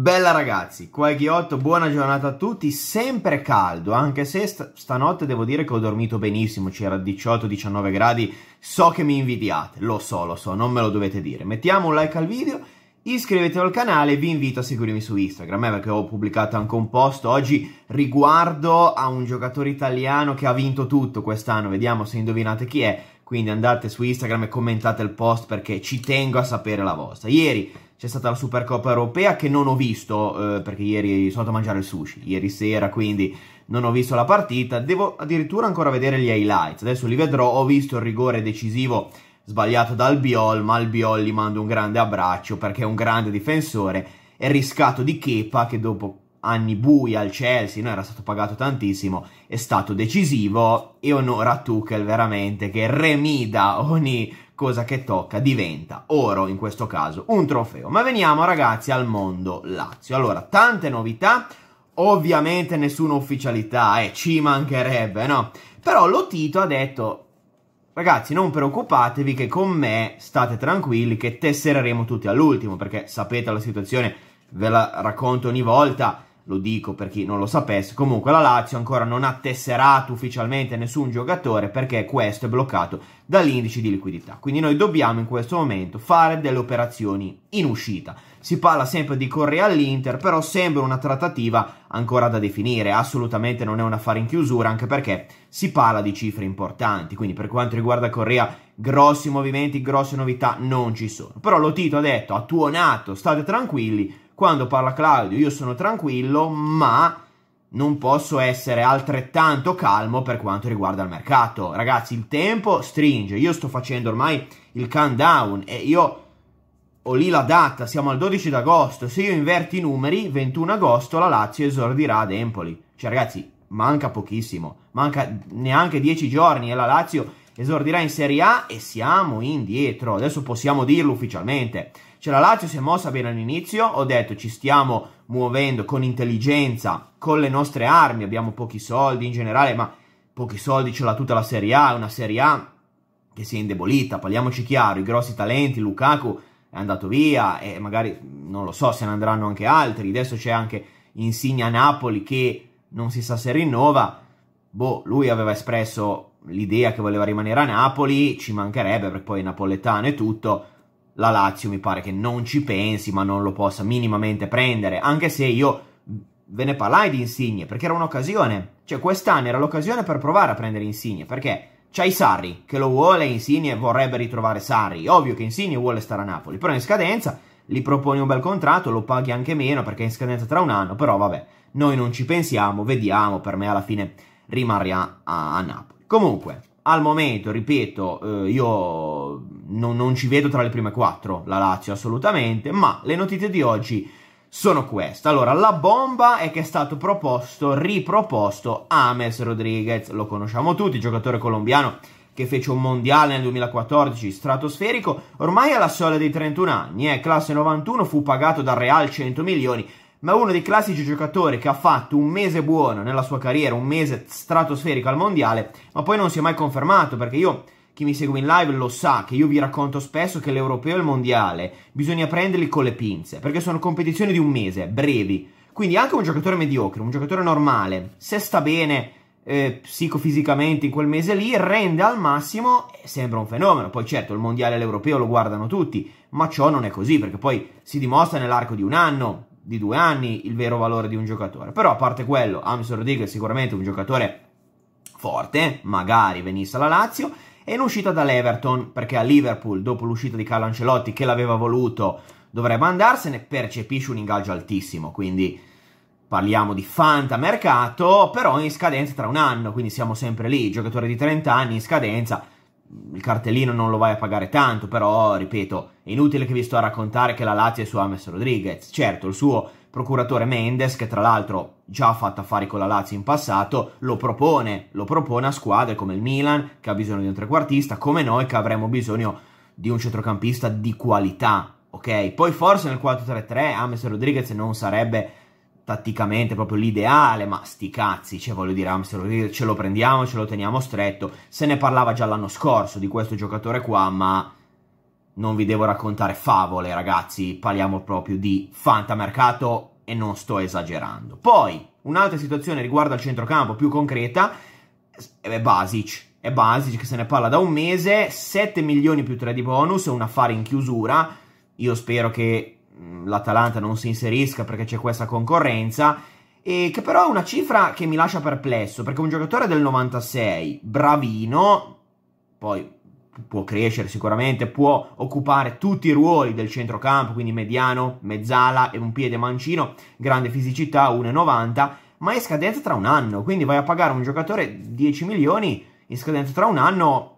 Bella ragazzi, qua è Ghiotto, buona giornata a tutti, sempre caldo, anche se st stanotte devo dire che ho dormito benissimo, c'era 18-19 gradi, so che mi invidiate, lo so, lo so, non me lo dovete dire. Mettiamo un like al video Iscrivetevi al canale e vi invito a seguirmi su Instagram, eh, perché ho pubblicato anche un post oggi riguardo a un giocatore italiano che ha vinto tutto quest'anno, vediamo se indovinate chi è, quindi andate su Instagram e commentate il post perché ci tengo a sapere la vostra. Ieri c'è stata la Supercoppa Europea che non ho visto eh, perché ieri sono andato a mangiare il sushi, ieri sera quindi non ho visto la partita, devo addirittura ancora vedere gli highlights, adesso li vedrò, ho visto il rigore decisivo sbagliato dal Biol, ma al Biol gli mando un grande abbraccio perché è un grande difensore, e riscatto di Kepa che dopo anni bui al Chelsea, no, era stato pagato tantissimo, è stato decisivo e onora a Tuchel veramente che remida ogni cosa che tocca diventa oro in questo caso, un trofeo. Ma veniamo ragazzi al mondo Lazio. Allora, tante novità, ovviamente nessuna ufficialità, eh, ci mancherebbe, no? Però Lotito ha detto Ragazzi, non preoccupatevi che con me state tranquilli che tessereremo tutti all'ultimo, perché sapete la situazione, ve la racconto ogni volta lo dico per chi non lo sapesse, comunque la Lazio ancora non ha tesserato ufficialmente nessun giocatore perché questo è bloccato dall'indice di liquidità. Quindi noi dobbiamo in questo momento fare delle operazioni in uscita. Si parla sempre di Correa all'Inter, però sembra una trattativa ancora da definire, assolutamente non è un affare in chiusura, anche perché si parla di cifre importanti, quindi per quanto riguarda Correa grossi movimenti, grosse novità non ci sono. Però Lotito ha detto, ha tuonato, state tranquilli, quando parla Claudio io sono tranquillo, ma non posso essere altrettanto calmo per quanto riguarda il mercato. Ragazzi, il tempo stringe. Io sto facendo ormai il countdown e io ho lì la data, siamo al 12 d'agosto. Se io inverto i numeri, 21 agosto la Lazio esordirà ad Empoli. Cioè, ragazzi, manca pochissimo, manca neanche 10 giorni e la Lazio esordirà in Serie A e siamo indietro. Adesso possiamo dirlo ufficialmente. C'è la Lazio si è mossa bene all'inizio, ho detto ci stiamo muovendo con intelligenza, con le nostre armi, abbiamo pochi soldi in generale, ma pochi soldi ce l'ha tutta la Serie A, è una Serie A che si è indebolita, parliamoci chiaro, i grossi talenti, Lukaku è andato via e magari non lo so se ne andranno anche altri, adesso c'è anche Insigne a Napoli che non si sa se rinnova, boh, lui aveva espresso l'idea che voleva rimanere a Napoli ci mancherebbe, perché poi è napoletano e tutto. La Lazio mi pare che non ci pensi, ma non lo possa minimamente prendere, anche se io ve ne parlai di Insigne, perché era un'occasione. Cioè, quest'anno era l'occasione per provare a prendere Insigne, perché c'hai Sarri, che lo vuole, Insigne vorrebbe ritrovare Sarri. Ovvio che Insigne vuole stare a Napoli, però in scadenza gli proponi un bel contratto, lo paghi anche meno, perché è in scadenza tra un anno, però vabbè, noi non ci pensiamo, vediamo, per me alla fine rimarrà a, a Napoli. Comunque, al momento, ripeto, eh, io non, non, ci vedo tra le prime quattro la Lazio assolutamente, ma le notizie di oggi sono queste. Allora, la bomba è che è stato proposto, riproposto Ames Rodriguez, lo conosciamo tutti, giocatore colombiano che fece un mondiale nel 2014 stratosferico, ormai alla soglia dei 31 anni, eh, classe 91, fu pagato dal Real 100 milioni, ma uno dei classici giocatori che ha fatto un mese buono nella sua carriera, un mese stratosferico al mondiale, ma poi non si è mai confermato perché io chi mi segue in live lo sa che io vi racconto spesso che l'europeo e il mondiale bisogna prenderli con le pinze, perché sono competizioni di un mese, brevi. Quindi anche un giocatore mediocre, un giocatore normale, se sta bene eh, psicofisicamente in quel mese lì, rende al massimo e eh, sembra un fenomeno. Poi certo il mondiale e l'europeo lo guardano tutti, ma ciò non è così, perché poi si dimostra nell'arco di un anno, di due anni il vero valore di un giocatore. Però a parte quello, Amisor Rodriguez è sicuramente un giocatore forte, magari venisse alla Lazio, e in uscita dall'Everton, perché a Liverpool, dopo l'uscita di Carlo Ancelotti, che l'aveva voluto, dovrebbe andarsene, percepisce un ingaggio altissimo, quindi parliamo di fantamercato, però in scadenza tra un anno, quindi siamo sempre lì, giocatore di 30 anni in scadenza, il cartellino non lo vai a pagare tanto, però, ripeto, Inutile che vi sto a raccontare che la Lazio è su Ames Rodriguez. Certo, il suo procuratore Mendes, che tra l'altro già ha fatto affari con la Lazio in passato, lo propone, lo propone a squadre come il Milan, che ha bisogno di un trequartista, come noi che avremmo bisogno di un centrocampista di qualità, ok? Poi forse nel 4-3-3 Ames Rodriguez non sarebbe tatticamente proprio l'ideale, ma sti cazzi, cioè voglio dire, Ames Rodriguez ce lo prendiamo, ce lo teniamo stretto. Se ne parlava già l'anno scorso di questo giocatore qua, ma non vi devo raccontare favole ragazzi, parliamo proprio di fantamercato e non sto esagerando. Poi, un'altra situazione riguardo al centrocampo più concreta eh, è Basic. È Basic che se ne parla da un mese, 7 milioni più 3 di bonus, è un affare in chiusura. Io spero che mm, l'Atalanta non si inserisca perché c'è questa concorrenza. E che però è una cifra che mi lascia perplesso, perché un giocatore del 96, bravino, poi può crescere sicuramente, può occupare tutti i ruoli del centrocampo, quindi mediano, mezzala e un piede mancino, grande fisicità, 1,90, ma è scadenza tra un anno, quindi vai a pagare un giocatore 10 milioni in scadenza tra un anno,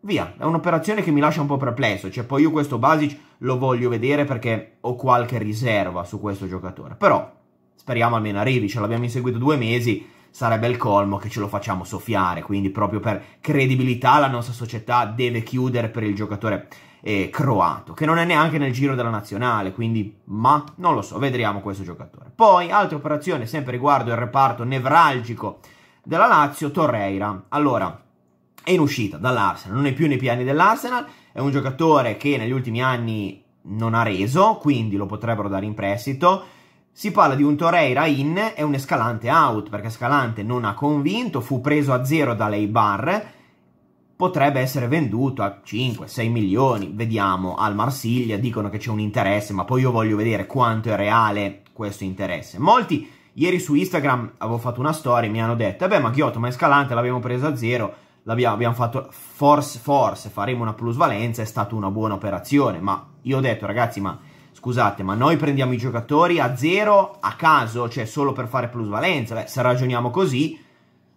via, è un'operazione che mi lascia un po' perplesso, cioè poi io questo Basic lo voglio vedere perché ho qualche riserva su questo giocatore, però speriamo almeno arrivi, ce l'abbiamo inseguito due mesi, sarebbe il colmo che ce lo facciamo soffiare, quindi proprio per credibilità la nostra società deve chiudere per il giocatore eh, croato, che non è neanche nel giro della nazionale, quindi ma non lo so, vedremo questo giocatore. Poi, altra operazione sempre riguardo il reparto nevralgico della Lazio, Torreira. Allora, è in uscita dall'Arsenal, non è più nei piani dell'Arsenal, è un giocatore che negli ultimi anni non ha reso, quindi lo potrebbero dare in prestito, si parla di un Torreira in e un Escalante out, perché Escalante non ha convinto, fu preso a zero da Leibar, potrebbe essere venduto a 5-6 milioni, vediamo, al Marsiglia, dicono che c'è un interesse, ma poi io voglio vedere quanto è reale questo interesse. Molti ieri su Instagram avevo fatto una storia e mi hanno detto, eh beh ma Ghiotto, ma Escalante l'abbiamo preso a zero, l'abbiamo fatto, forse, forse faremo una plusvalenza, è stata una buona operazione, ma io ho detto ragazzi, ma scusate, ma noi prendiamo i giocatori a zero a caso, cioè solo per fare plusvalenza. Beh, se ragioniamo così,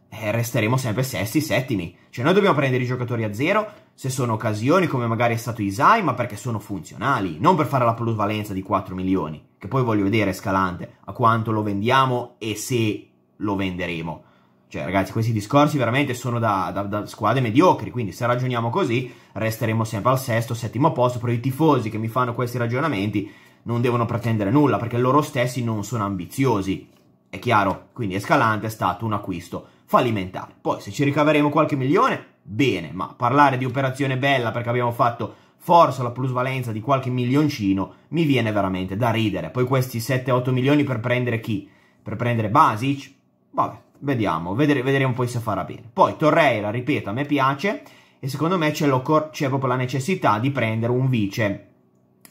eh, resteremo sempre sesti, settimi. Cioè noi dobbiamo prendere i giocatori a zero se sono occasioni come magari è stato Isai, ma perché sono funzionali, non per fare la plusvalenza di 4 milioni, che poi voglio vedere scalante a quanto lo vendiamo e se lo venderemo. Cioè, ragazzi, questi discorsi veramente sono da, da, da, squadre mediocri, quindi se ragioniamo così resteremo sempre al sesto, settimo posto, però i tifosi che mi fanno questi ragionamenti non devono pretendere nulla, perché loro stessi non sono ambiziosi. È chiaro? Quindi Escalante è stato un acquisto fallimentare. Poi, se ci ricaveremo qualche milione, bene, ma parlare di operazione bella perché abbiamo fatto forse la plusvalenza di qualche milioncino, mi viene veramente da ridere. Poi questi 7-8 milioni per prendere chi? Per prendere Basic? Vabbè, Vediamo, vedere, vedremo poi se farà bene. Poi Torreira, ripeto, a me piace e secondo me c'è, proprio la necessità di prendere un vice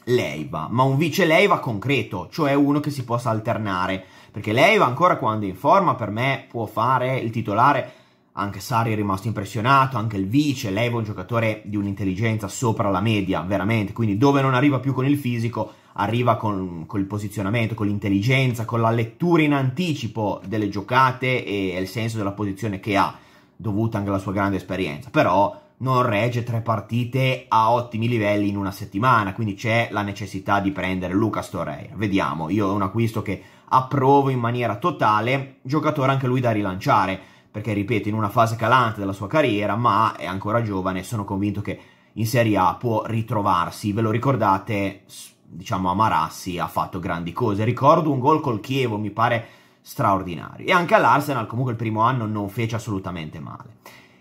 Leiva, ma un vice Leiva concreto, cioè uno che si possa alternare, perché Leiva ancora quando è in forma per me può fare il titolare, anche Sari è rimasto impressionato, anche il vice, Leiva è un giocatore di un'intelligenza sopra la media, veramente, quindi dove non arriva più con il fisico arriva con, con il posizionamento, con l'intelligenza, con la lettura in anticipo delle giocate e, e il senso della posizione che ha, dovuta anche alla sua grande esperienza. Però non regge tre partite a ottimi livelli in una settimana, quindi c'è la necessità di prendere Lucas Torreira. Vediamo, io è un acquisto che approvo in maniera totale, giocatore anche lui da rilanciare, perché ripeto, in una fase calante della sua carriera, ma è ancora giovane, sono convinto che in Serie A può ritrovarsi. Ve lo ricordate? diciamo, Amarassi ha fatto grandi cose. Ricordo un gol col Chievo, mi pare straordinario. E anche all'Arsenal comunque il primo anno non fece assolutamente male.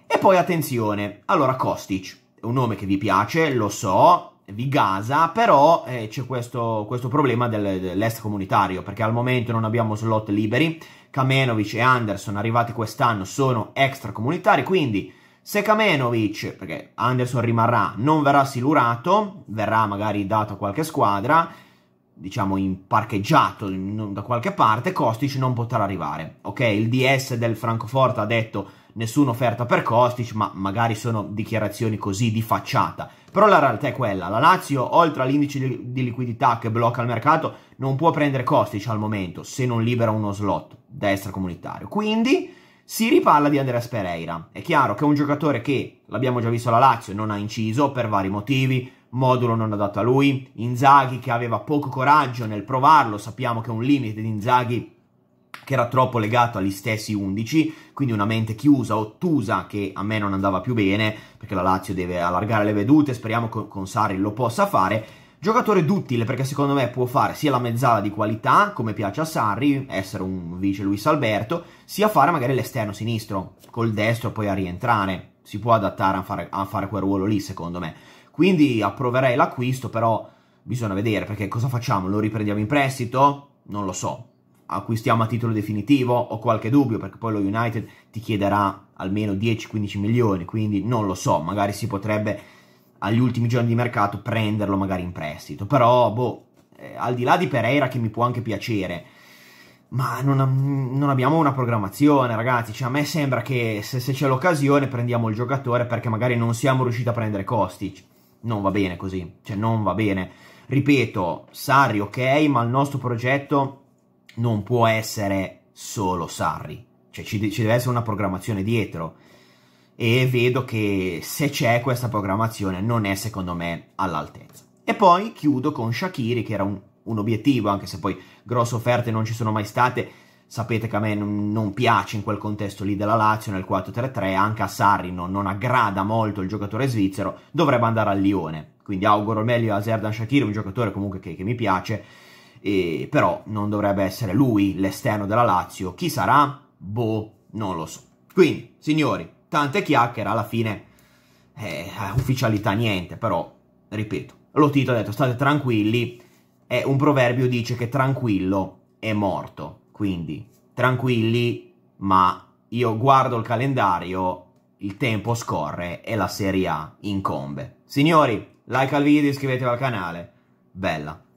E poi attenzione, allora Kostic, è un nome che vi piace, lo so, vi gasa, però eh, c'è questo, questo, problema del, dell'est comunitario, perché al momento non abbiamo slot liberi, Kamenovic e Anderson arrivati quest'anno sono extra comunitari, quindi se Kamenovic, perché Anderson rimarrà, non verrà silurato, verrà magari dato a qualche squadra, diciamo in parcheggiato in, da qualche parte, Kostic non potrà arrivare. Ok, il DS del Francoforte ha detto nessuna offerta per Kostic, ma magari sono dichiarazioni così di facciata. Però la realtà è quella, la Lazio, oltre all'indice di, di liquidità che blocca il mercato, non può prendere Kostic al momento se non libera uno slot da extracomunitario. Quindi si riparla di Andreas Pereira. È chiaro che è un giocatore che, l'abbiamo già visto alla Lazio, non ha inciso per vari motivi, modulo non adatto a lui, Inzaghi che aveva poco coraggio nel provarlo, sappiamo che è un limite di Inzaghi che era troppo legato agli stessi 11, quindi una mente chiusa, ottusa, che a me non andava più bene, perché la Lazio deve allargare le vedute, speriamo che con Sarri lo possa fare, Giocatore duttile perché secondo me può fare sia la mezzala di qualità, come piace a Sarri, essere un vice Luis Alberto, sia fare magari l'esterno sinistro, col destro poi a rientrare. Si può adattare a fare, a fare quel ruolo lì, secondo me. Quindi approverei l'acquisto, però bisogna vedere perché cosa facciamo? Lo riprendiamo in prestito? Non lo so. Acquistiamo a titolo definitivo? Ho qualche dubbio perché poi lo United ti chiederà almeno 10-15 milioni, quindi non lo so, magari si potrebbe agli ultimi giorni di mercato prenderlo magari in prestito. Però, boh, eh, al di là di Pereira che mi può anche piacere, ma non, non abbiamo una programmazione, ragazzi. Cioè, a me sembra che se, se c'è l'occasione prendiamo il giocatore perché magari non siamo riusciti a prendere Kostic. Non va bene così, cioè non va bene. Ripeto, Sarri ok, ma il nostro progetto non può essere solo Sarri. Cioè ci, ci deve essere una programmazione dietro e vedo che se c'è questa programmazione non è secondo me all'altezza. E poi chiudo con Shakiri che era un, un, obiettivo, anche se poi grosse offerte non ci sono mai state, sapete che a me non, non piace in quel contesto lì della Lazio nel 4-3-3, anche a Sarri non, non aggrada molto il giocatore svizzero, dovrebbe andare al Lione, quindi auguro meglio a Zerdan Shakiri, un giocatore comunque che, che mi piace, e, però non dovrebbe essere lui l'esterno della Lazio. Chi sarà? Boh, non lo so. Quindi, signori, tante chiacchiere, alla fine eh, eh ufficialità niente, però, ripeto, lo Tito ha detto state tranquilli, eh, un proverbio dice che tranquillo è morto, quindi tranquilli, ma io guardo il calendario, il tempo scorre e la Serie A incombe. Signori, like al video, iscrivetevi al canale, bella.